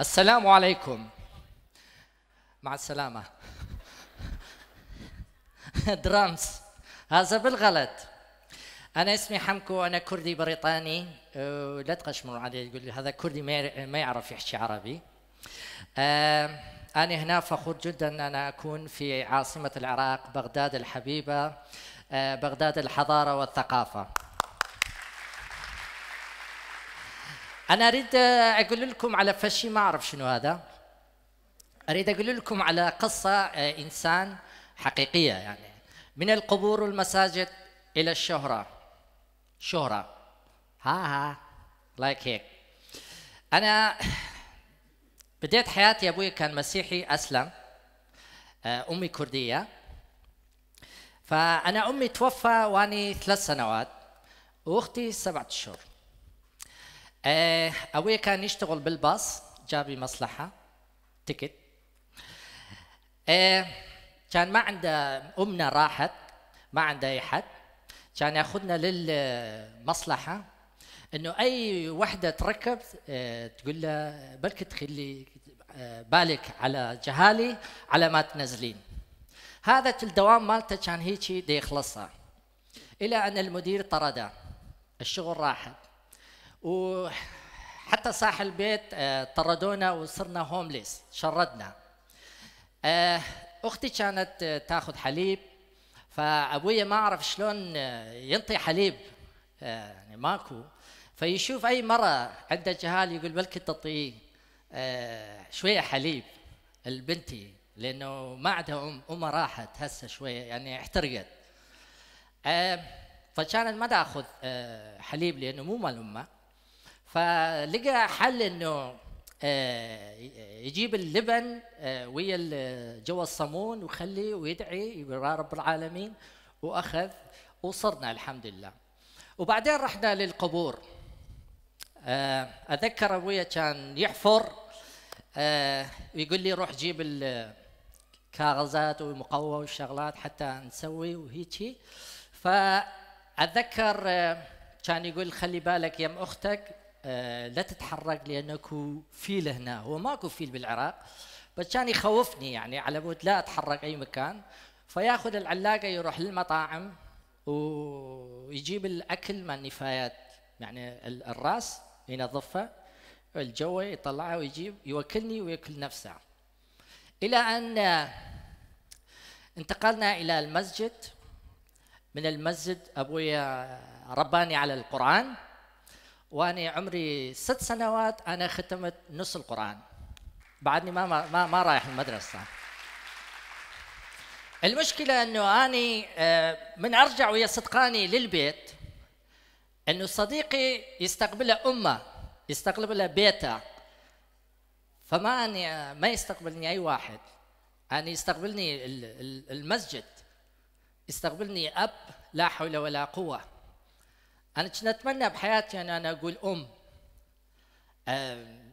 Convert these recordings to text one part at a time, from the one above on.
السلام عليكم مع السلامة درامز هذا بالغلط أنا اسمي حمكو أنا كردي بريطاني أه، لا تقشمروا علي يقول لي هذا كردي ما يعرف يحكي عربي أه، أنا هنا فخور جدا أن أكون في عاصمة العراق بغداد الحبيبة أه، بغداد الحضارة والثقافة انا اريد اقول لكم على فشي ما اعرف شنو هذا اريد اقول لكم على قصه آه، انسان حقيقيه يعني من القبور والمساجد الى الشهره شهره ها ها لايك هيك انا بديت حياتي ابوي كان مسيحي اسلم آه، امي كرديه فانا امي توفى واني ثلاث سنوات واختي سبعة اشهر آه، أبوي كان يشتغل بالباص جاب لي مصلحة تكت آه، كان ما عنده أمنا راحت ما عنده أي حد كان ياخذنا للمصلحة إنه أي وحدة تركب آه، تقول له بلك تخلي بالك على جهالي على ما تنزلين هذا الدوام مالته كان هيك يخلصها إلى أن المدير طرده الشغل راحت وحتى صاح البيت آه، طردونا وصرنا هومليس شردنا آه، اختي كانت آه، تاخذ حليب فابويا ما اعرف شلون ينطي حليب يعني ماكو فيشوف اي مره عندها جهال يقول بلكي تعطيه شويه حليب لبنتي لانه ما عندها ام امها راحت هسه شويه يعني احترقت فكانت ما تاخذ حليب لانه مو مال امها فلقى حل انه آه، يجيب اللبن آه، ويا جوا الصامون ويخليه ويدعي يقول يا رب العالمين واخذ وصرنا الحمد لله وبعدين رحنا للقبور اتذكر آه، ابويا كان يحفر ويقول لي روح جيب الكاغزات والمقوى والشغلات حتى نسوي وهيجي فاتذكر كان يقول خلي بالك يم اختك آه، لا تتحرك اكو فيل هنا هو ماكو فيل بالعراق بس كان يخوفني يعني على مود لا اتحرك اي مكان فياخذ العلاقه يروح للمطاعم ويجيب الاكل مال النفايات يعني الراس ينظفه الجو يطلعه ويجيب يوكلني ويوكل نفسه الى ان انتقلنا الى المسجد من المسجد ابويا رباني على القران وانا عمري ست سنوات انا ختمت نص القران بعدني ما ما ما رايح المدرسه المشكله انه اني آه، من ارجع ويا صدقاني للبيت انه صديقي يستقبله امه يستقبله بيته فما أني آه، ما يستقبلني اي واحد يعني يستقبلني المسجد يستقبلني اب لا حول ولا قوه انا كنت اتمنى بحياتي ان انا اقول ام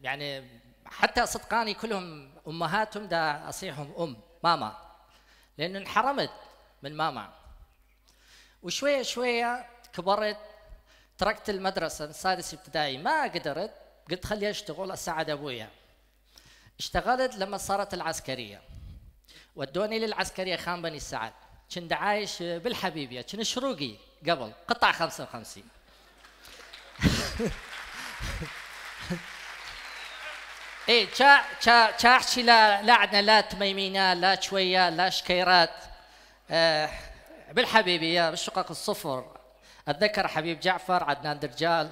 يعني حتى صدقاني كلهم امهاتهم دا اصيحهم ام ماما لانه انحرمت من ماما وشويه شويه كبرت تركت المدرسه من سادس ابتدائي ما قدرت قلت خلي اشتغل اساعد ابويا اشتغلت لما صارت العسكريه ودوني للعسكريه خان بني سعد كنت عايش بالحبيبيه كنت شروقي قبل قطع 55 اي تشا تشا شا احكي لا لا عندنا لا تميمينا لا شويه لا شكيرات آه بالحبيبيه بالشقق الصفر اتذكر حبيب جعفر عدنان درجال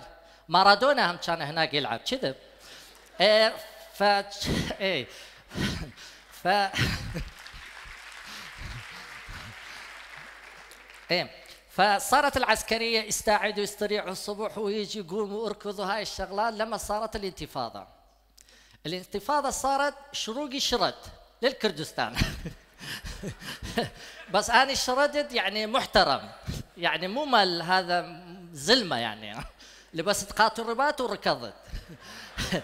مارادونا هم كان هناك يلعب كذب آه، ايه ف اي ف ايه فصارت العسكريه يستعدوا يستريحوا الصبح ويجي يقوموا اركضوا هاي الشغلات لما صارت الانتفاضه الانتفاضه صارت شروقي شرد للكردستان بس انا شردت يعني محترم يعني مو مال هذا زلمه يعني لبست الرباط وركضت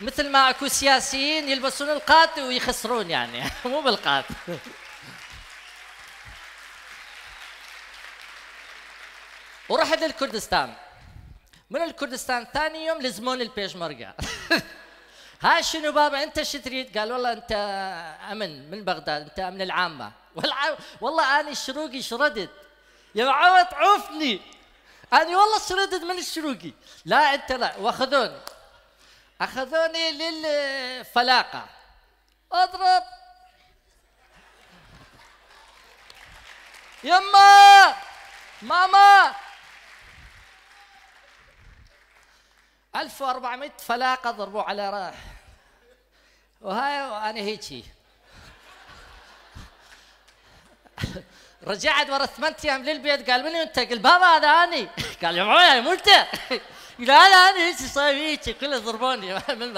مثل ما اكو سياسيين يلبسون القات ويخسرون يعني مو بالقات ورحت للكردستان من الكردستان ثاني يوم لزموني البيج مرقع ها شنو بابا انت شو تريد؟ قال والله انت امن من بغداد انت امن العامه والله اني الشروقي شردت يا عوض عوفني اني والله شردت من الشروقي لا انت لا واخذوني اخذوني للفلاقه اضرب يما ماما 1400 فلاقة ضربوا على راح وهاي وأنا هيجي رجعت ورا ثمان ايام للبيت قال من انت؟ قلت بابا هذا اني قال يا مولاي مو انت قال لا انا هيك صايم هيك كله ضربوني من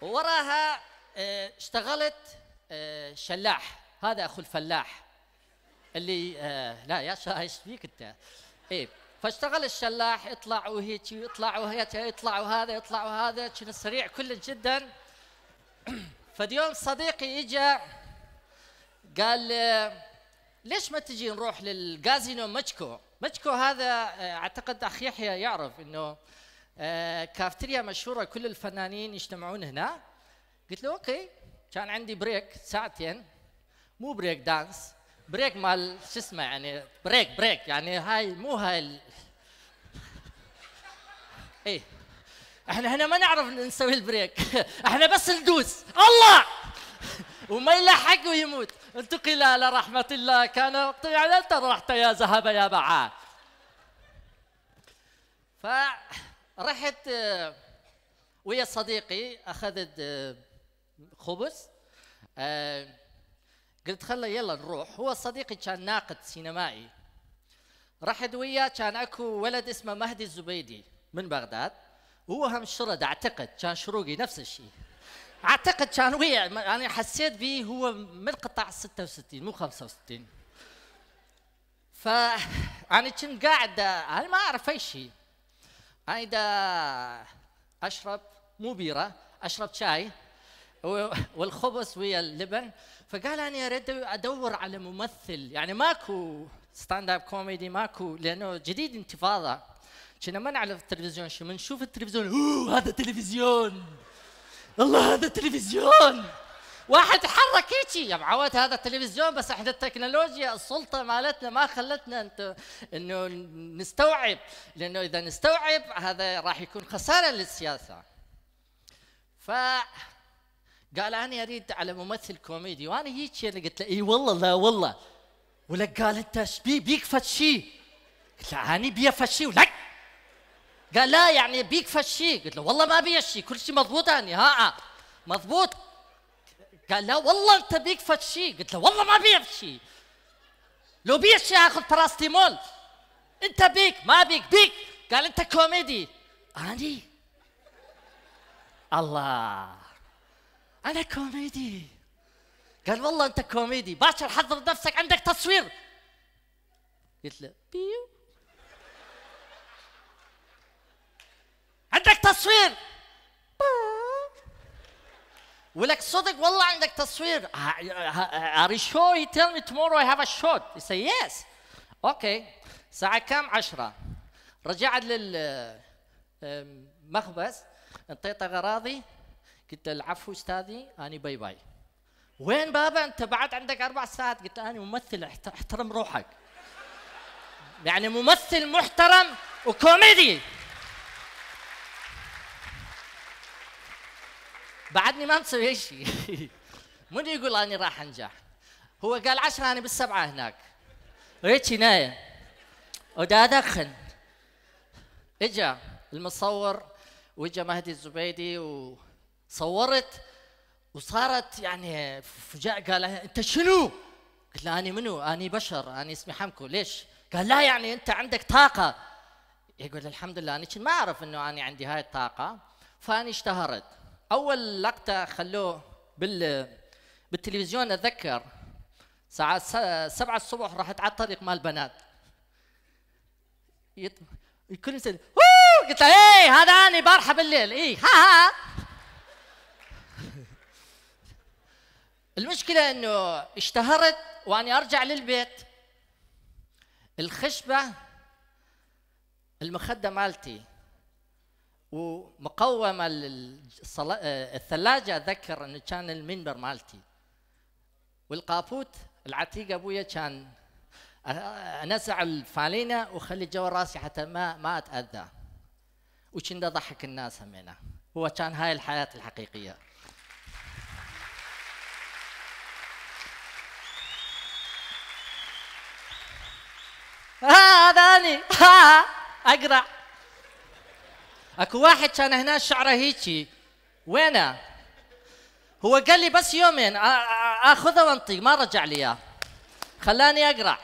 وراها اه، اشتغلت اه، شلاح هذا اخو الفلاح اللي آه لا يا ايش فيك انت ايه فاشتغل الشلاح اطلع وهيك يطلع وهيك يطلع وهذا يطلع وهذا كان سريع كل جدا فديوم صديقي اجى قال آه، ليش ما تجي نروح للكازينو ماتشكو ماتشكو هذا آه، اعتقد اخ يحيى يعرف انه آه، كافتريا مشهوره كل الفنانين يجتمعون هنا قلت له اوكي كان عندي بريك ساعتين مو بريك دانس بريك مال شو اسمه يعني بريك بريك يعني هاي مو هاي ال... ايه احنا هنا ما نعرف نسوي البريك احنا بس ندوس الله وما يلحق ويموت انتقل الى رحمه الله كان يعني انت رحت يا ذهب يا بعاد فرحت آه، ويا صديقي اخذت آه، خبز آه، قلت خله يلا نروح هو صديقي كان ناقد سينمائي راح وياه كان اكو ولد اسمه مهدي الزبيدي من بغداد هو هم شرد اعتقد كان شروقي نفس الشيء اعتقد كان ويا انا يعني حسيت به هو من قطاع 66 مو 65 ف انا كنت قاعد انا ما اعرف اي شيء انا دا اشرب مو بيره اشرب شاي والخبز ويا اللبن فقال انا اريد ادور على ممثل يعني ماكو ستاند اب كوميدي ماكو لانه جديد انتفاضه كنا ما نعرف التلفزيون شو نشوف التلفزيون اوه هذا تلفزيون الله هذا تلفزيون واحد حرك هيجي يا معود هذا التلفزيون بس احنا التكنولوجيا السلطه مالتنا ما خلتنا انت انه نستوعب لانه اذا نستوعب هذا راح يكون خساره للسياسه ف قال انا اريد على ممثل كوميدي وانا هيك قلت له اي والله لا والله ولك قال انت ايش بي بيك فشي قلت له اني بي فشي ولك قال لا يعني بيك فشي قلت له والله ما بي شيء كل شيء مضبوط اني ها مضبوط قال لا والله انت بيك فشي قلت له والله ما بي شيء لو بي شيء اخذ باراستيمول انت بيك ما بيك بيك قال انت كوميدي اني الله انا كوميدي قال والله انت كوميدي باشر حضر نفسك عندك تصوير قلت له بيو عندك تصوير ولك صدق والله عندك تصوير are you sure you tell me tomorrow I have a shot يس say yes okay الساعة كام عشرة رجعت للمخبز انطيت أغراضي قلت له العفو استاذي اني باي باي وين بابا انت بعد عندك اربع ساعات قلت انا ممثل احترم روحك يعني ممثل محترم وكوميدي بعدني ما مسوي شيء من يقول اني راح انجح هو قال عشرة انا بالسبعة هناك هيك نايم ودا ادخن اجا المصور واجا مهدي الزبيدي و صورت وصارت يعني فجاء قال انت شنو؟ قلت له اني منو؟ اني بشر، اني اسمي حمكو، ليش؟ قال لا يعني انت عندك طاقه. يقول الحمد لله انا ما اعرف انه انا عندي هاي الطاقه فاني اشتهرت. اول لقطه خلوه بال بالتلفزيون اتذكر الساعه سبعة الصبح رحت على الطريق مال بنات يت... الكل يسال قلت له ايه هذا اني بارحه بالليل اي ها ها المشكلة أنه اشتهرت وأني أرجع للبيت الخشبة المخدة مالتي ومقومة الثلاجة أتذكر أنه كان المنبر مالتي والقافوت العتيق أبويا كان انسع الفالينه واخلي جو راسي حتى ما ما اتاذى وكنت أضحك الناس همينه هو كان هاي الحياه الحقيقيه اذاني ها اقرع اكو واحد كان هنا شعره هيجي وينه هو قال لي بس يومين اخذه وانطي ما رجع لي اياه خلاني اقرع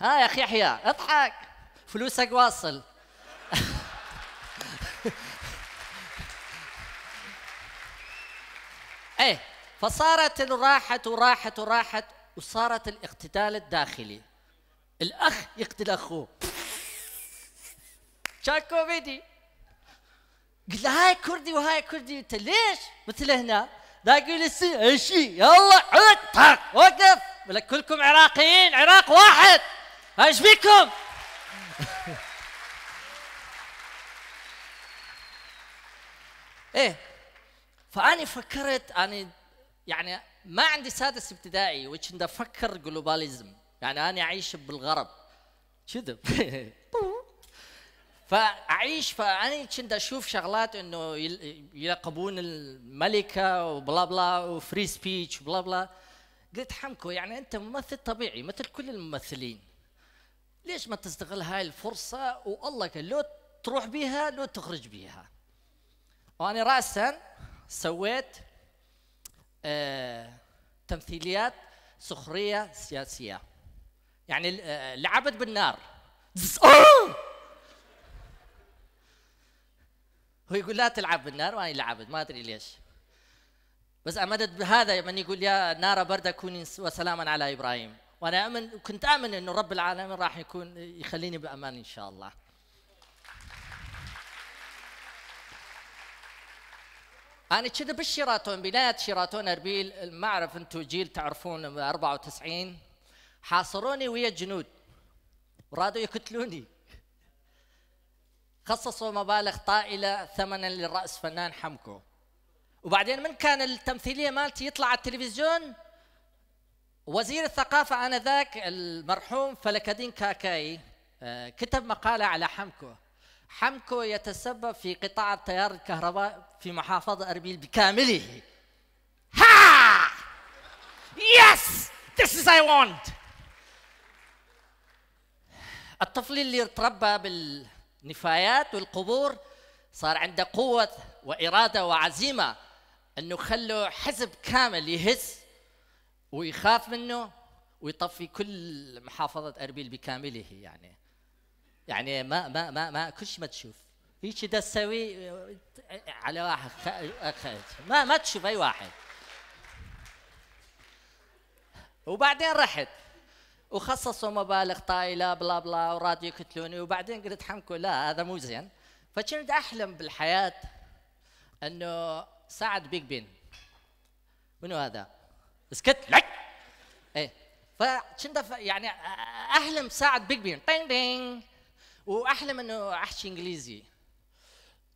ها يا اخي يحيى اضحك فلوسك واصل ايه فصارت راحت وراحت وراحت وصارت الاقتتال الداخلي الاخ يقتل اخوه شاك كوميدي قلت له هاي كردي وهاي كردي انت ليش؟ مثل هنا ذاك يقول لي اشي يلا عد طق وقف لك كلكم عراقيين عراق واحد ايش بكم ايه فاني فكرت اني يعني ما عندي سادس ابتدائي وش افكر جلوباليزم يعني انا اعيش بالغرب كذب فاعيش فاني كنت اشوف شغلات انه يلقبون الملكه وبلا بلا وفري سبيتش بلا بلا قلت حمكو يعني انت ممثل طبيعي مثل كل الممثلين ليش ما تستغل هاي الفرصه والله قال لو تروح بيها لو تخرج بيها وانا راسا سويت آه تمثيليات سخريه سياسيه يعني آه، لعبت بالنار آه! هو يقول لا تلعب بالنار وانا لعبت ما ادري ليش بس امدت بهذا من يقول يا نار برد كوني وسلاما على ابراهيم وانا امن كنت امن انه رب العالمين راح يكون يخليني بامان ان شاء الله أنا كذا بالشيراتون بداية شيراتون أربيل ما أعرف أنتم جيل تعرفون 94 حاصروني ويا جنود ورادوا يقتلوني خصصوا مبالغ طائلة ثمنا للرأس فنان حمكو وبعدين من كان التمثيلية مالتي يطلع على التلفزيون وزير الثقافة آنذاك المرحوم فلكدين كاكاي آه، كتب مقالة على حمكو حمكو يتسبب في قطاع التيار الكهرباء في محافظة أربيل بكامله ها يس this is I want الطفل اللي تربى بالنفايات والقبور صار عنده قوة وإرادة وعزيمة أنه خلوا حزب كامل يهز ويخاف منه ويطفي كل محافظة أربيل بكامله يعني يعني ما ما ما ما كل شيء ما تشوف هيك ده تسوي آه، على واحد آه، خارج ما ما تشوف أي واحد وبعدين رحت وخصصوا مبالغ طائله بلا بلا وراديو يقتلوني وبعدين قلت حمكو لا هذا مو زين فكنت احلم بالحياه انه سعد بيج بين منو هذا؟ اسكت لك ايه فكنت يعني احلم سعد بيج بين طين دين واحلم انه احكي انجليزي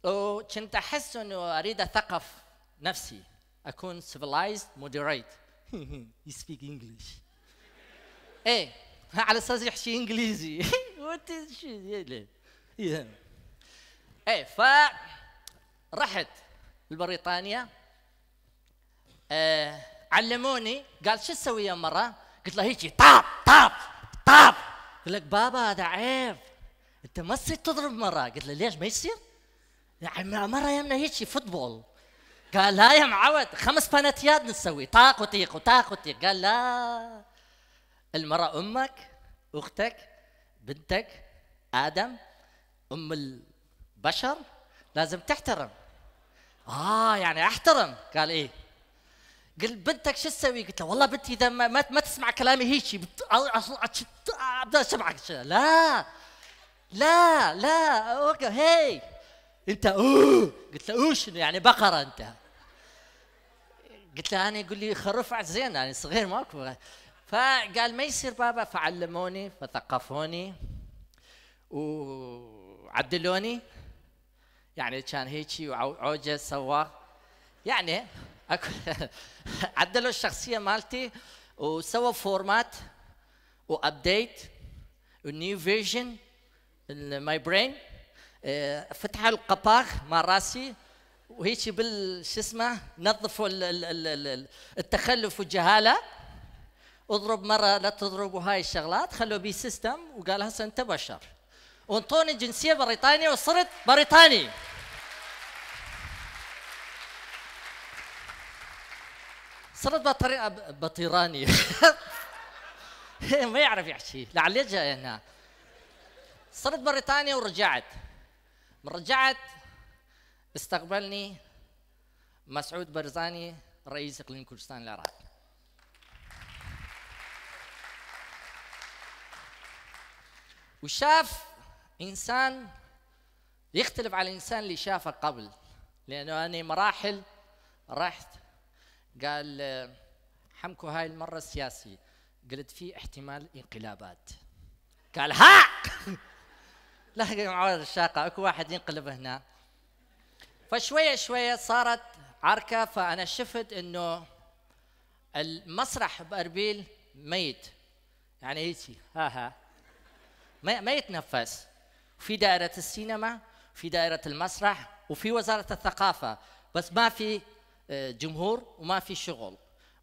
وكنت احس انه اريد اثقف نفسي اكون سيفلايزد moderate هي سبيك انجلش ايه على اساس يحكي انجليزي ايه ف رحت لبريطانيا آه علموني قال شو تسوي يا مره؟ قلت له هيجي طاب طاب طاب يقول لك بابا هذا عيب انت ما تصير تضرب مره قلت له ليش ما يصير؟ يعني مره يمنا هيجي فوتبول قال لا يا معود خمس بناتيات نسوي طاق وطيق وطاق وطيق قال لا المرأة أمك أختك بنتك آدم أم البشر لازم تحترم آه يعني أحترم قال إيه قلت بنتك شو تسوي؟ قلت له والله بنتي اذا ما, ما, ما تسمع كلامي هيك بت... ابدا اسمعك لا لا لا اوكي هي انت اوه قلت له اوه شنو يعني بقره انت قلت له انا يقول لي خروف زين يعني صغير ماكو فقال ما يصير بابا فعلموني فثقفوني وعدلوني يعني كان هيجي وعوجه سوا يعني اكو عدلوا الشخصيه مالتي وسووا فورمات وابديت ونيو فيرجن ماي برين آه، فتحوا القباغ مال راسي وهيك بال شو اسمه نظفوا التخلف والجهاله اضرب مره لا تضربوا هاي الشغلات خلوه بي سيستم وقال هسه انت بشر وانطوني جنسيه بريطانيه وصرت بريطاني صرت بطريقه بطيراني ما يعرف يحكي لعلي هنا صرت بريطانيا ورجعت من رجعت استقبلني مسعود برزاني رئيس اقليم كردستان العراق وشاف انسان يختلف على الانسان اللي شافه قبل لانه انا مراحل رحت قال حمكو هاي المره السياسي قلت في احتمال انقلابات قال ها لحق معارض الشاقه اكو واحد ينقلب هنا فشويه شويه صارت عركه فانا شفت انه المسرح باربيل ميت يعني هيك ها ها ما, ما يتنفس في دائرة السينما في دائرة المسرح وفي وزارة الثقافة بس ما في آه، جمهور وما في شغل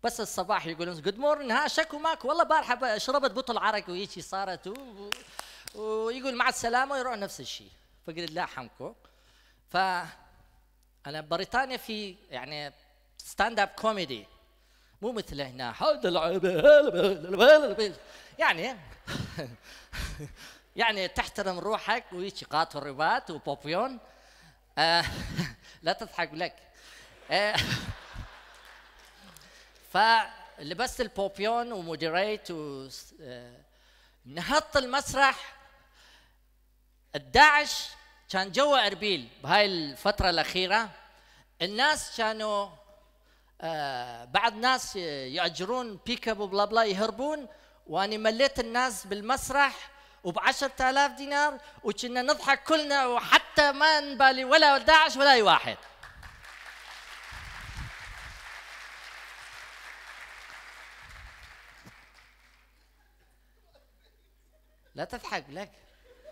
بس الصباح يقولون جود مورن ها شكو ماك والله بارحة شربت بطل عرق وهيجي صارت و... ويقول مع السلامة ويروح نفس الشيء فقلت الله حمكو ف أنا بريطانيا في يعني ستاند اب كوميدي مو مثل هنا يعني يعني تحترم روحك ويجي قاطر رباط وبوبيون آه، لا تضحك لك آه، فلبست البوبيون ومودريت و آه، المسرح الداعش كان جوا اربيل بهاي الفتره الاخيره الناس كانوا آه، بعض الناس ناس يأجرون بيك اب وبلا بلا يهربون واني مليت الناس بالمسرح وب 10000 دينار وكنا نضحك كلنا وحتى ما نبالي ولا داعش ولا اي واحد لا تضحك لك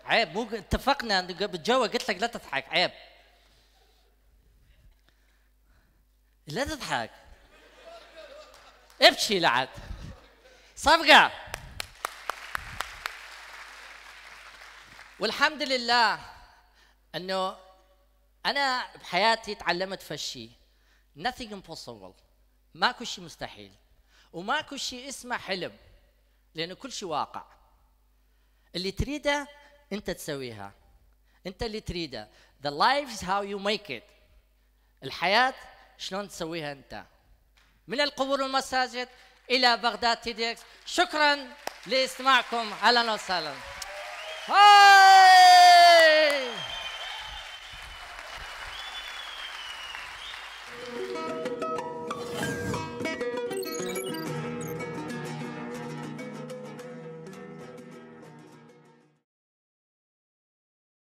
عيب مو اتفقنا بالجو قلت لك لا تضحك عيب لا تضحك ابشي لعد صفقة والحمد لله انه انا بحياتي تعلمت فشي nothing impossible ماكو شيء مستحيل وماكو شيء اسمه حلم لانه كل شيء واقع اللي تريده انت تسويها انت اللي تريده the life is how you make it الحياه شلون تسويها انت من القبور والمساجد الى بغداد تيديكس شكرا لاستماعكم اهلا وسهلا